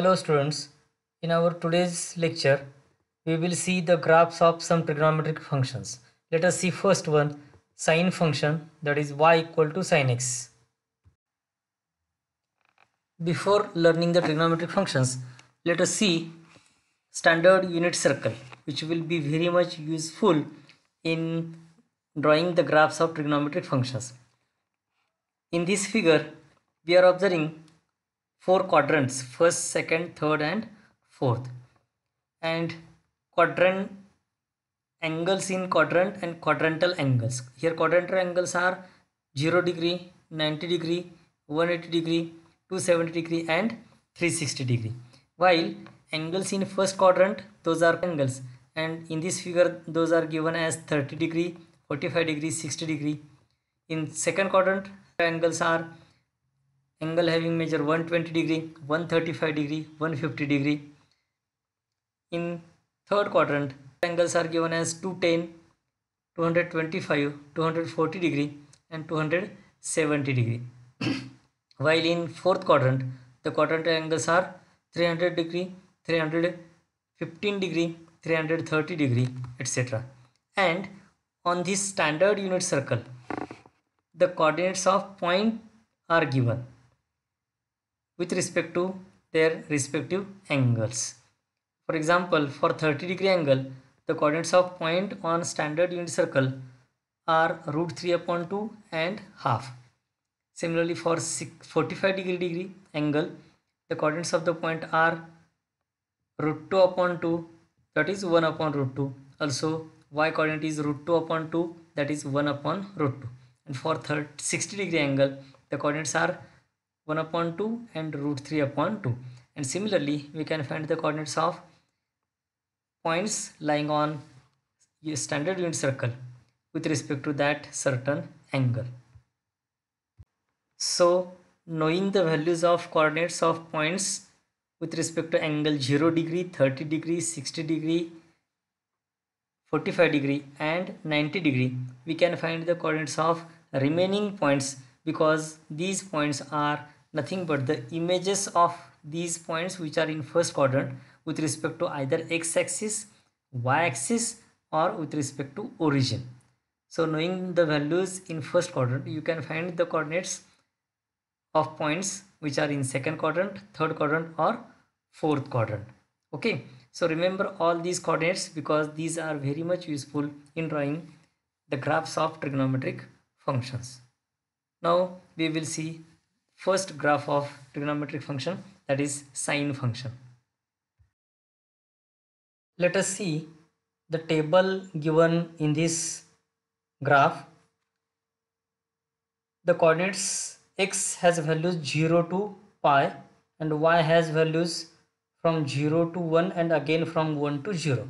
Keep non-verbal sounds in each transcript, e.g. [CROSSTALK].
Hello students, in our today's lecture, we will see the graphs of some trigonometric functions. Let us see first one, sine function that is y equal to sine x. Before learning the trigonometric functions, let us see standard unit circle which will be very much useful in drawing the graphs of trigonometric functions. In this figure, we are observing four quadrants first second third and fourth and quadrant angles in quadrant and quadrantal angles here quadrantal angles are 0 degree 90 degree 180 degree 270 degree and 360 degree while angles in first quadrant those are angles and in this figure those are given as 30 degree 45 degree 60 degree in second quadrant angles are angle having measure 120 degree 135 degree 150 degree in third quadrant angles are given as 210 225 240 degree and 270 degree [COUGHS] while in fourth quadrant the quadrant angles are 300 degree 315 degree 330 degree etc and on this standard unit circle the coordinates of point are given with respect to their respective angles. For example, for 30 degree angle, the coordinates of point on standard unit circle are root 3 upon 2 and half. Similarly, for 45 degree degree angle, the coordinates of the point are root 2 upon 2 that is 1 upon root 2. Also, y coordinate is root 2 upon 2 that is 1 upon root 2. And for third 60 degree angle, the coordinates are 1 upon 2 and root 3 upon 2 and similarly we can find the coordinates of points lying on a standard unit circle with respect to that certain angle. So knowing the values of coordinates of points with respect to angle 0 degree, 30 degree, 60 degree, 45 degree and 90 degree we can find the coordinates of remaining points because these points are nothing but the images of these points which are in first quadrant with respect to either x-axis, y-axis or with respect to origin. So knowing the values in first quadrant, you can find the coordinates of points which are in second quadrant, third quadrant or fourth quadrant. Okay, so remember all these coordinates because these are very much useful in drawing the graphs of trigonometric functions. Now we will see first graph of trigonometric function that is sine function. Let us see the table given in this graph. The coordinates x has values 0 to pi and y has values from 0 to 1 and again from 1 to 0.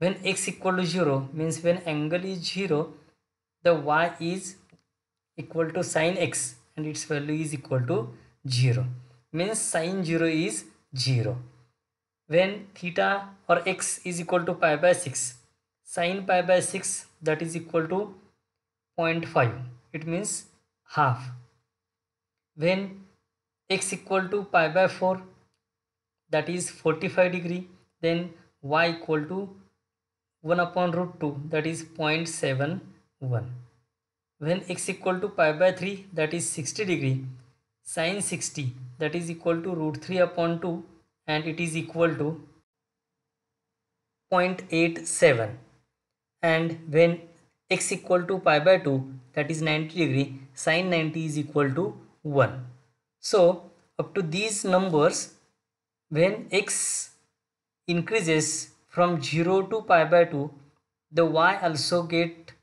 When x equal to 0 means when angle is 0 the y is equal to sine x and its value is equal to 0 means sine 0 is 0 when theta or x is equal to pi by 6 sine pi by 6 that is equal to 0.5 it means half when x equal to pi by 4 that is 45 degree then y equal to 1 upon root 2 that is 0.71 when x equal to pi by 3 that is 60 degree sine 60 that is equal to root 3 upon 2 and it is equal to 0.87 and when x equal to pi by 2 that is 90 degree sine 90 is equal to 1 so up to these numbers when x increases from 0 to pi by 2 the y also get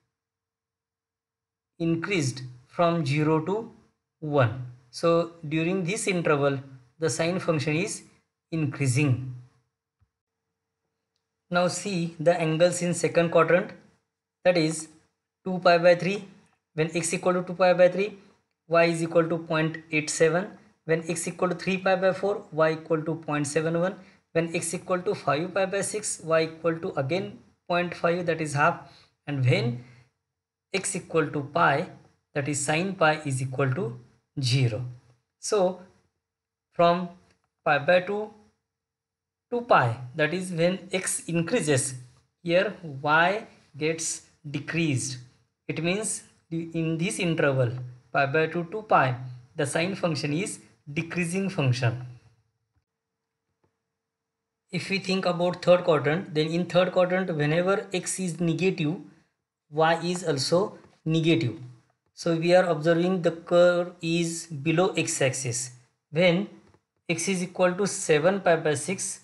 increased from 0 to 1. So during this interval, the sine function is increasing. Now see the angles in second quadrant that is 2 pi by 3 when x equal to 2 pi by 3 y is equal to 0.87 when x equal to 3 pi by 4 y equal to 0.71 when x equal to 5 pi by 6 y equal to again 0.5 that is half and when x equal to pi that is sine pi is equal to 0. So from pi by 2 to pi that is when x increases here y gets decreased. It means in this interval pi by 2 to pi the sine function is decreasing function. If we think about third quadrant then in third quadrant whenever x is negative y is also negative so we are observing the curve is below x-axis when x is equal to 7 pi by 6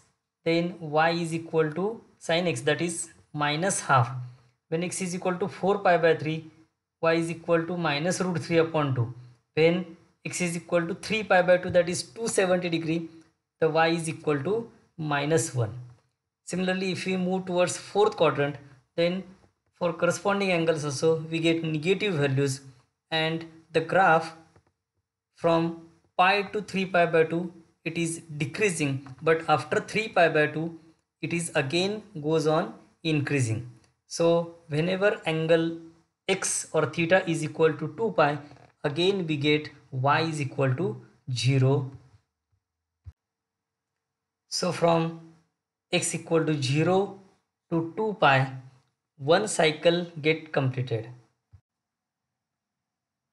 then y is equal to sine x that is minus half when x is equal to 4 pi by 3 y is equal to minus root 3 upon 2 when x is equal to 3 pi by 2 that is 270 degree the y is equal to minus 1 similarly if we move towards fourth quadrant then for corresponding angles also we get negative values and the graph from pi to 3 pi by 2 it is decreasing but after 3 pi by 2 it is again goes on increasing so whenever angle x or theta is equal to 2 pi again we get y is equal to 0 so from x equal to 0 to 2 pi one cycle get completed.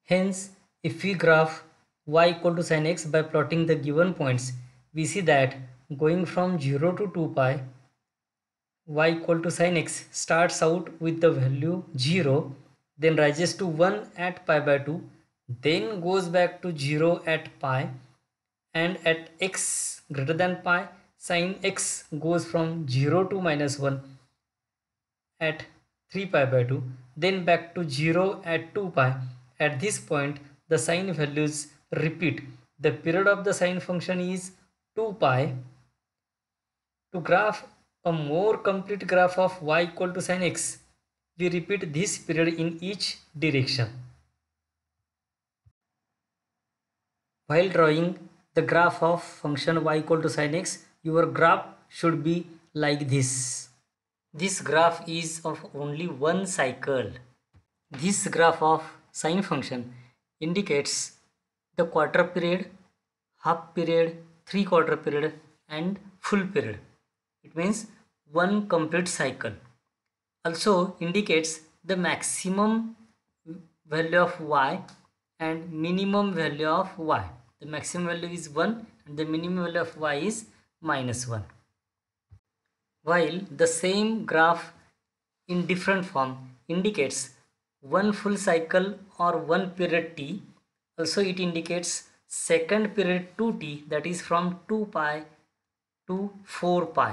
Hence, if we graph y equal to sin x by plotting the given points, we see that going from 0 to 2 pi, y equal to sin x starts out with the value 0, then rises to 1 at pi by 2, then goes back to 0 at pi, and at x greater than pi, sin x goes from 0 to minus 1 at 3 pi by 2 then back to 0 at 2 pi at this point the sine values repeat the period of the sine function is 2 pi to graph a more complete graph of y equal to sine x we repeat this period in each direction while drawing the graph of function y equal to sine x your graph should be like this this graph is of only one cycle. This graph of sine function indicates the quarter period, half period, three quarter period and full period. It means one complete cycle. Also indicates the maximum value of y and minimum value of y. The maximum value is 1 and the minimum value of y is minus 1 while the same graph in different form indicates one full cycle or one period t also it indicates second period 2t that is from 2 pi to 4 pi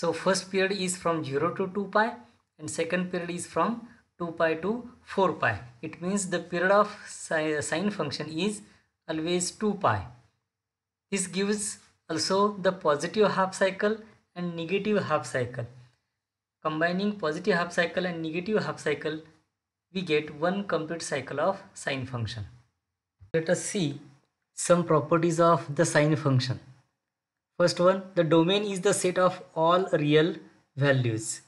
so first period is from 0 to 2 pi and second period is from 2 pi to 4 pi it means the period of sine function is always 2 pi this gives also the positive half cycle and negative half cycle. Combining positive half cycle and negative half cycle, we get one complete cycle of sine function. Let us see some properties of the sine function. First one, the domain is the set of all real values.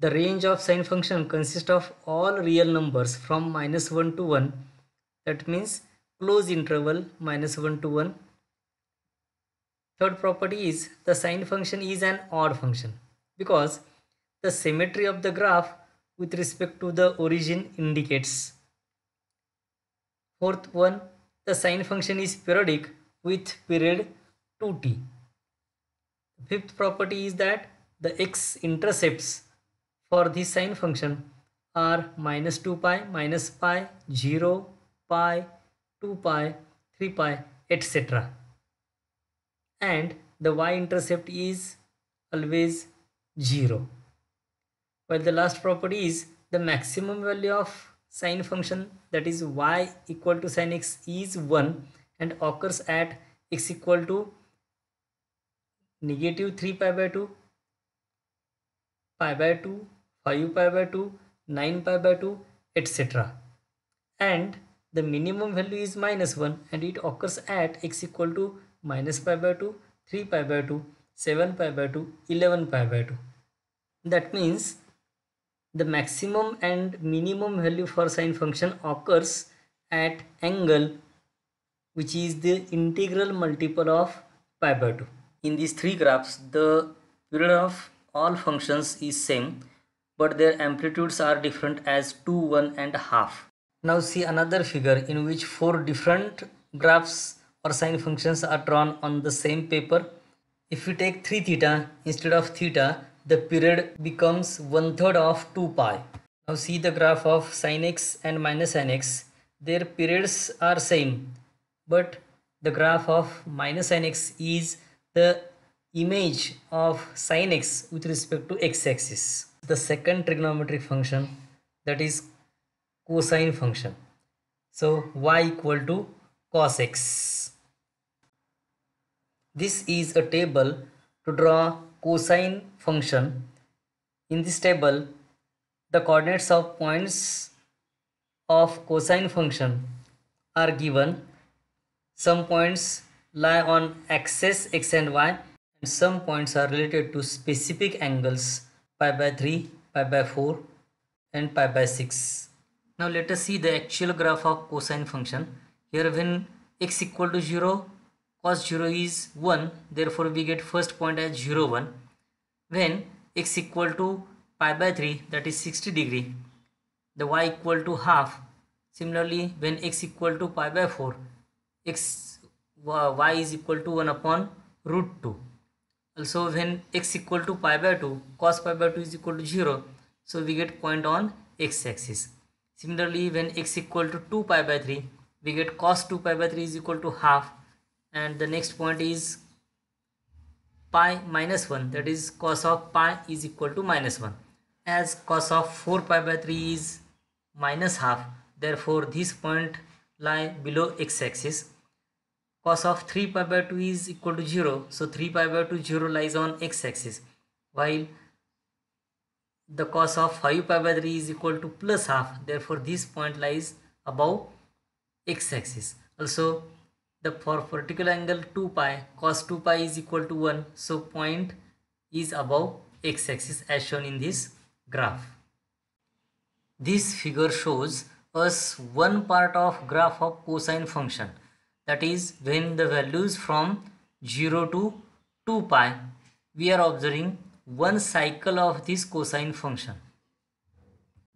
The range of sine function consists of all real numbers from minus 1 to 1. That means close interval minus 1 to 1 Third property is the sine function is an odd function because the symmetry of the graph with respect to the origin indicates. Fourth one, the sine function is periodic with period 2t. Fifth property is that the x-intercepts for the sine function are minus 2 pi, minus pi, 0, pi, 2 pi, 3 pi, etc and the y-intercept is always 0 while the last property is the maximum value of sine function that is y equal to sine x is 1 and occurs at x equal to negative 3 pi by 2 pi by 2 5 pi by 2 9 pi by 2 etc and the minimum value is minus 1 and it occurs at x equal to minus pi by 2, 3 pi by 2, 7 pi by 2, 11 pi by 2. That means the maximum and minimum value for sine function occurs at angle which is the integral multiple of pi by 2. In these three graphs, the period of all functions is same but their amplitudes are different as 2, 1 and half. Now see another figure in which four different graphs or sine functions are drawn on the same paper. If we take 3 theta instead of theta, the period becomes one third of 2 pi. Now see the graph of sine x and minus sine x. Their periods are same, but the graph of minus sine x is the image of sine x with respect to x-axis. The second trigonometric function that is cosine function. So y equal to cos x. This is a table to draw cosine function. In this table, the coordinates of points of cosine function are given. Some points lie on axis x and y and some points are related to specific angles pi by 3, pi by 4 and pi by 6. Now let us see the actual graph of cosine function here when x equal to 0 cos 0 is 1 therefore we get first point as 0 1 when x equal to pi by 3 that is 60 degree the y equal to half similarly when x equal to pi by 4 x y is equal to 1 upon root 2 also when x equal to pi by 2 cos pi by 2 is equal to 0 so we get point on x axis similarly when x equal to 2 pi by 3 we get cos 2 pi by 3 is equal to half and the next point is pi minus 1 that is cos of pi is equal to minus 1 as cos of 4 pi by 3 is minus half therefore this point lie below x-axis cos of 3 pi by 2 is equal to 0 so 3 pi by 2 0 lies on x-axis while the cos of 5 pi by 3 is equal to plus half therefore this point lies above x-axis also the for particular angle 2 pi cos 2 pi is equal to 1 so point is above x-axis as shown in this graph this figure shows us one part of graph of cosine function that is when the values from 0 to 2 pi we are observing one cycle of this cosine function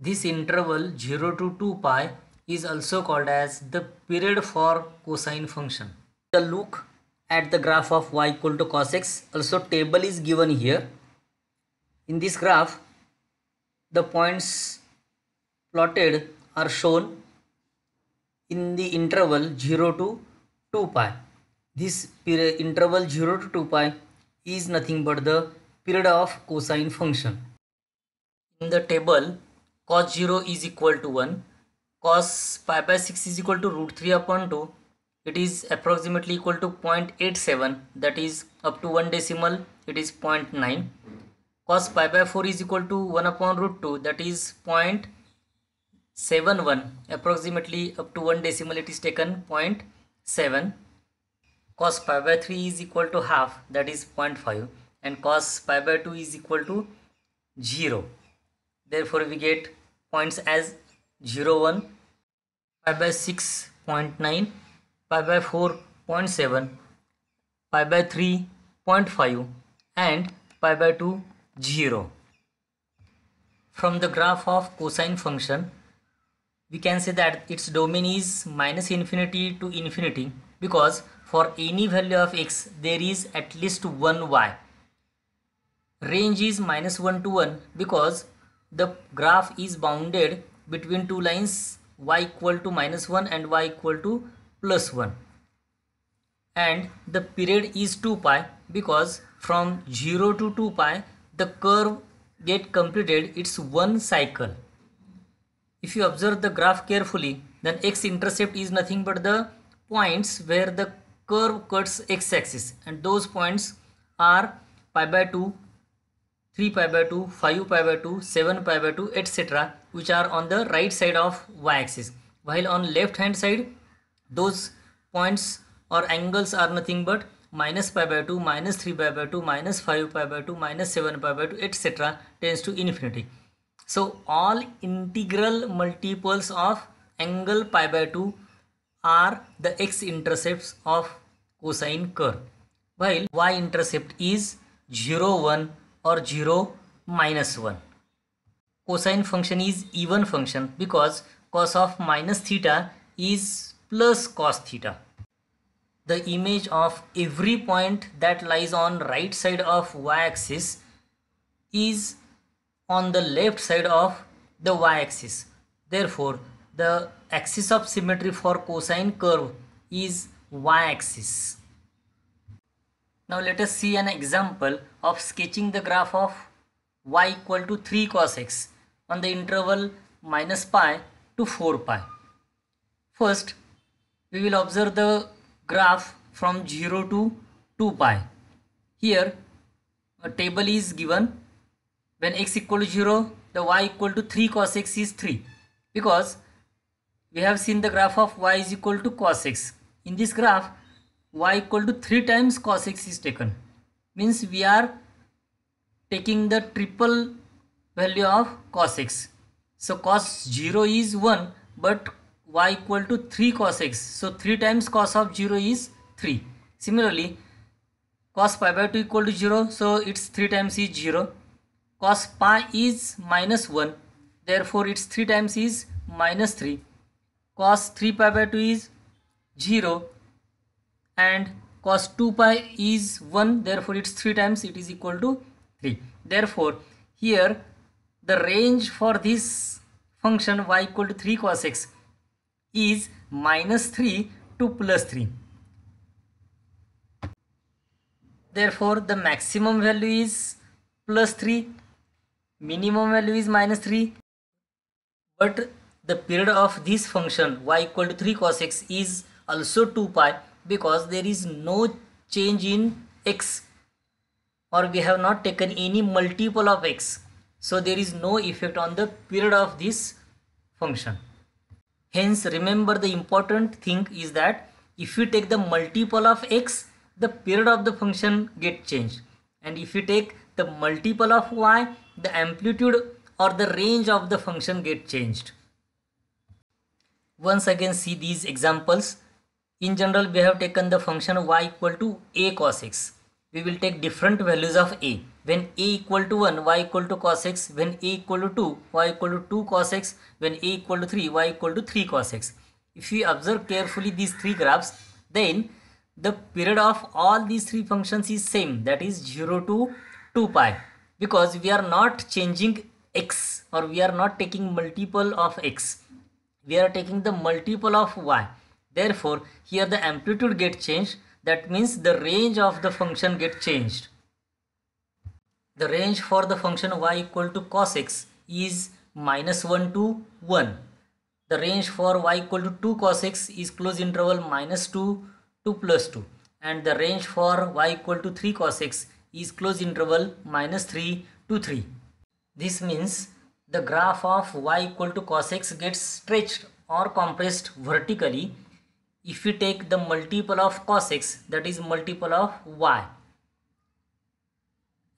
this interval 0 to 2 pi is also called as the period for cosine function. The look at the graph of y equal to cos x also table is given here. In this graph the points plotted are shown in the interval 0 to 2 pi. This period interval 0 to 2 pi is nothing but the period of cosine function. In the table cos 0 is equal to 1 cos pi by 6 is equal to root 3 upon 2 it is approximately equal to 0.87 that is up to one decimal it is 0.9 cos pi by 4 is equal to 1 upon root 2 that is 0.71 approximately up to one decimal it is taken 0.7 cos pi by 3 is equal to half that is 0.5 and cos pi by 2 is equal to 0 therefore we get points as 0 1 pi by 6.9 pi by 4.7 pi by 3.5 and pi by 2 0 from the graph of cosine function we can say that its domain is minus infinity to infinity because for any value of x there is at least one y range is minus 1 to 1 because the graph is bounded between two lines y equal to minus 1 and y equal to plus 1 and the period is 2 pi because from 0 to 2 pi the curve get completed its one cycle if you observe the graph carefully then x intercept is nothing but the points where the curve cuts x axis and those points are pi by 2 3 pi by 2 5 pi by 2 7 pi by 2 etc which are on the right side of y-axis while on left hand side those points or angles are nothing but minus pi by 2 minus 3 pi by 2 minus 5 pi by 2 minus 7 pi by 2 etc tends to infinity so all integral multiples of angle pi by 2 are the x-intercepts of cosine curve while y-intercept is 0 1 or 0 minus 1 cosine function is even function because cos of minus theta is plus cos theta. The image of every point that lies on right side of y-axis is on the left side of the y-axis. Therefore, the axis of symmetry for cosine curve is y-axis. Now let us see an example of sketching the graph of y equal to 3 cos x on the interval minus pi to 4 pi. First, we will observe the graph from 0 to 2 pi. Here, a table is given. When x equal to 0, the y equal to 3 cos x is 3 because we have seen the graph of y is equal to cos x. In this graph, y equal to 3 times cos x is taken. Means we are taking the triple value of cos x. So cos 0 is 1 but y equal to 3 cos x. So 3 times cos of 0 is 3. Similarly cos pi by 2 equal to 0 so it's 3 times is 0. Cos pi is minus 1 therefore it's 3 times is minus 3. Cos 3 pi by 2 is 0 and cos 2 pi is 1 therefore it's 3 times it is equal to 3. Therefore here the range for this function y equal to 3 cos x is minus 3 to plus 3. Therefore, the maximum value is plus 3, minimum value is minus 3, but the period of this function y equal to 3 cos x is also 2 pi because there is no change in x or we have not taken any multiple of x so there is no effect on the period of this function. Hence remember the important thing is that if you take the multiple of x the period of the function get changed and if you take the multiple of y the amplitude or the range of the function get changed. Once again see these examples. In general we have taken the function y equal to a cos x. We will take different values of a when a equal to 1 y equal to cos x when a equal to 2 y equal to 2 cos x when a equal to 3 y equal to 3 cos x if we observe carefully these three graphs then the period of all these three functions is same that is 0 to 2 pi because we are not changing x or we are not taking multiple of x we are taking the multiple of y therefore here the amplitude get changed that means the range of the function get changed the range for the function y equal to cos x is minus 1 to 1. The range for y equal to 2 cos x is closed interval minus 2 to plus 2 and the range for y equal to 3 cos x is closed interval minus 3 to 3. This means the graph of y equal to cos x gets stretched or compressed vertically if we take the multiple of cos x that is multiple of y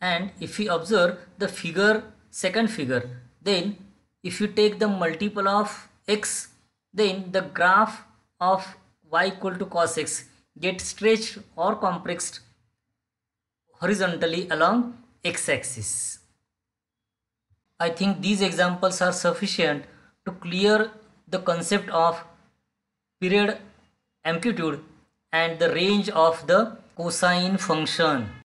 and if we observe the figure second figure then if you take the multiple of x then the graph of y equal to cos x get stretched or compressed horizontally along x-axis. I think these examples are sufficient to clear the concept of period amplitude and the range of the cosine function.